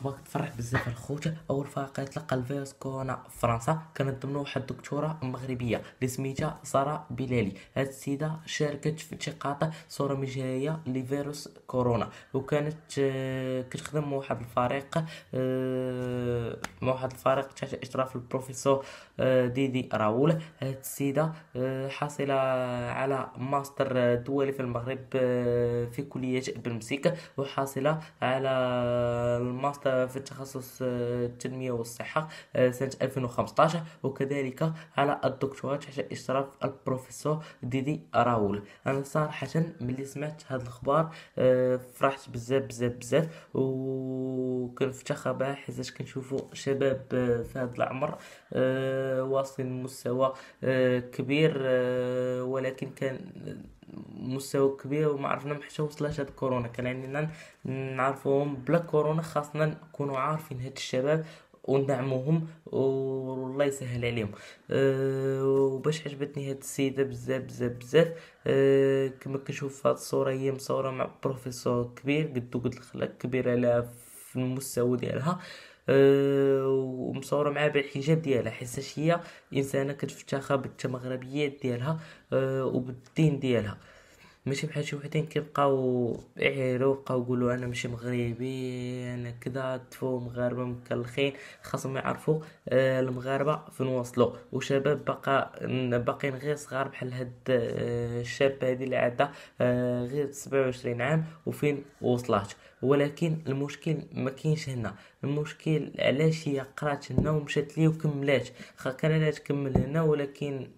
الاخبار تفرح بزاف الخوت اول فريق يتلقى كورونا فرنسا كانت ضمن واحد الدكتوره مغربيه اللي سميتها ساره بلالي هاد السيده شاركت في التقاط صوره مجهريه لفيروس كورونا وكانت آه، كتخدم واحد الفريق أه موحد الفريق تحت اشراف البروفيسور آه، ديدي راول هاد آه، السيده آه، حاصله على ماستر دولي في المغرب في كليه بلمسيك وحاصله على الماستر في التخصص التنميه والصحه سنه 2015 وكذلك على الدكتوراه تحت اشراف البروفيسور ديدي راول انا صراحه ملي سمعت هاد الاخبار فرحت بزاف بزاف بزاف وكنفتخر بها حيت كنشوفو الشباب آه، في هذا العمر آه، واصل مستوى آه، كبير ولكن كان مستوى كبير وما عرفنا حتى وصلاش هاد كورونا كان علينا نعم نعرفوهم بلا كورونا خاصنا نكونوا عارفين هاد الشباب وندعموهم والله يسهل عليهم أه وباش عجبتني هاد السيده بزاف بزاف بزاف أه كما كنشوف هاد الصوره هي مصوره مع بروفيسور كبير قدو قد الخلاق كبير على في المستوى ديالها آه، ومصوره معاه بالحجاب ديالها حيتاش هي انسانه كتفتخر بالتمغربيات ديالها آه، وبالدين ديالها ماشي بحال شي وحدين كيبقاو يعيرو بقاو يقولوا انا ماشي مغربي انا كذا تفو مغاربه مكلخين خاصهم يعرفوا آه المغاربه فين وصلوا وشباب باقا باقيين غير صغار بحال هاد آه الشاب هادي اللي عندها آه غير 27 عام وفين وصلات ولكن المشكل ما كاينش هنا المشكل علاش هي قرات هنا ومشات لي وكملات خا كان علاش تكمل هنا ولكن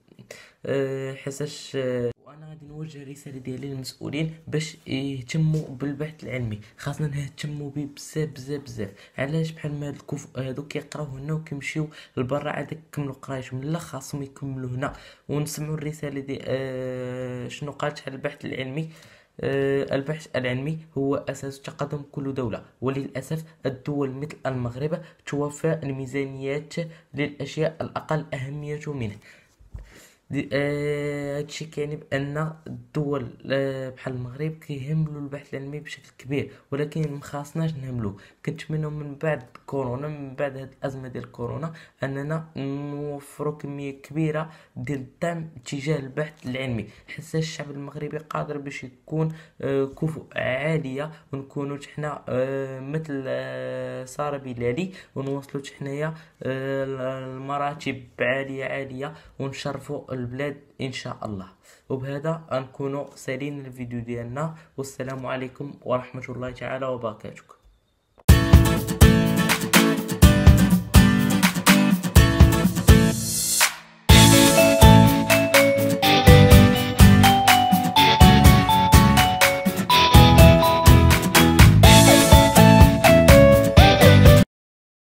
آه، حساش آه، وانا غادي نوجه الرساله ديالي للمسؤولين باش يهتموا بالبحث العلمي خاصنا نهتموا به بزاف بزاف بزاف علاش بحال ما الكوف هادو كيقراو هنا وكيمشيو لبرا عاد كملوا قرايتهم لا خاصهم يكملوا هنا ونسمعوا الرساله دي آه شنو قالت على البحث العلمي أه البحث العلمي هو أساس تقدم كل دولة وللأسف الدول مثل المغرب توفى الميزانيات للأشياء الأقل أهمية منه آه، هادشي كيعني بان الدول آه، بحال المغرب كيهملوا البحث العلمي بشكل كبير ولكن مخاصناش نهملو كنتمناو من بعد كورونا من بعد هاد الازمه ديال كورونا اننا نوفروا كميه كبيره ديال الدعم تجاه البحث العلمي حيت الشعب المغربي قادر باش يكون آه، كفؤ عاليه ونكونوا حنا مثل ساره بلالي ونوصلوا حنايا المراتب عاليه عاليه ونشرفوا البلاد ان شاء الله وبهذا نكون سالين الفيديو ديالنا والسلام عليكم ورحمه الله تعالى وبركاته